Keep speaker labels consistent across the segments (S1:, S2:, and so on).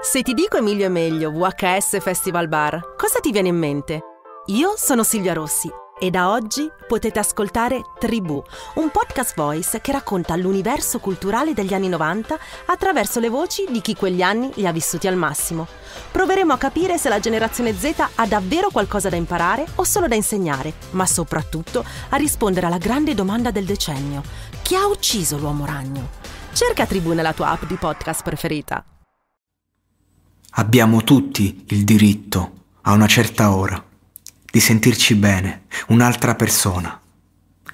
S1: Se ti dico Emilio è meglio VHS Festival Bar, cosa ti viene in mente? Io sono Silvia Rossi e da oggi potete ascoltare Tribù, un podcast voice che racconta l'universo culturale degli anni 90 attraverso le voci di chi quegli anni li ha vissuti al massimo. Proveremo a capire se la generazione Z ha davvero qualcosa da imparare o solo da insegnare, ma soprattutto a rispondere alla grande domanda del decennio: chi ha ucciso l'uomo ragno? Cerca Tribù nella tua app di podcast preferita.
S2: Abbiamo tutti il diritto, a una certa ora, di sentirci bene, un'altra persona.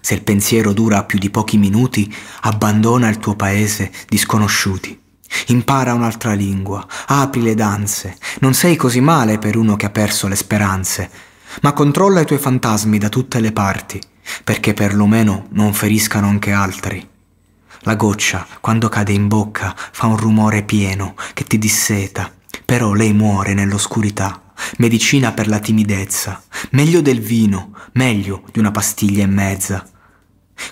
S2: Se il pensiero dura più di pochi minuti, abbandona il tuo paese di sconosciuti. Impara un'altra lingua, apri le danze. Non sei così male per uno che ha perso le speranze, ma controlla i tuoi fantasmi da tutte le parti, perché perlomeno non feriscano anche altri. La goccia, quando cade in bocca, fa un rumore pieno che ti disseta però lei muore nell'oscurità, medicina per la timidezza, meglio del vino, meglio di una pastiglia e mezza.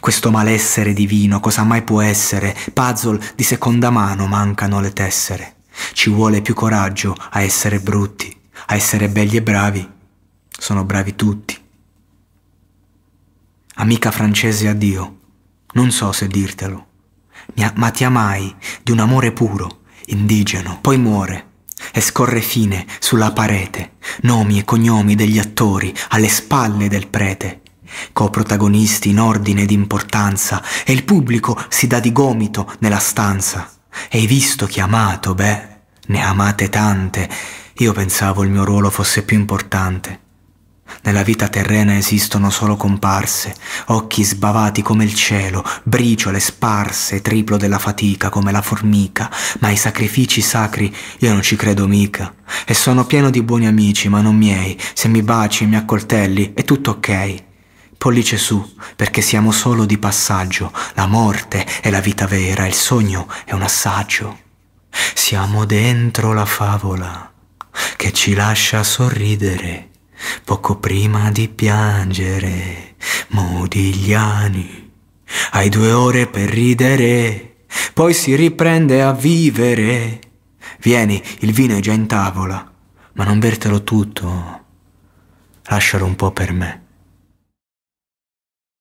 S2: Questo malessere divino cosa mai può essere? Puzzle di seconda mano mancano le tessere. Ci vuole più coraggio a essere brutti, a essere belli e bravi. Sono bravi tutti. Amica francese, addio. Non so se dirtelo. Ma ti amai di un amore puro, indigeno. Poi muore e scorre fine sulla parete, nomi e cognomi degli attori alle spalle del prete. Co-protagonisti in ordine d'importanza e il pubblico si dà di gomito nella stanza. E visto che amato, beh, ne amate tante, io pensavo il mio ruolo fosse più importante. Nella vita terrena esistono solo comparse, occhi sbavati come il cielo, briciole sparse, triplo della fatica come la formica, ma ai sacrifici sacri io non ci credo mica. E sono pieno di buoni amici, ma non miei, se mi baci e mi accoltelli è tutto ok. Pollice su, perché siamo solo di passaggio, la morte è la vita vera, il sogno è un assaggio. Siamo dentro la favola che ci lascia sorridere poco prima di piangere, Modigliani. Hai due ore per ridere, poi si riprende a vivere. Vieni, il vino è già in tavola, ma non vertelo tutto. Lascialo un po' per me.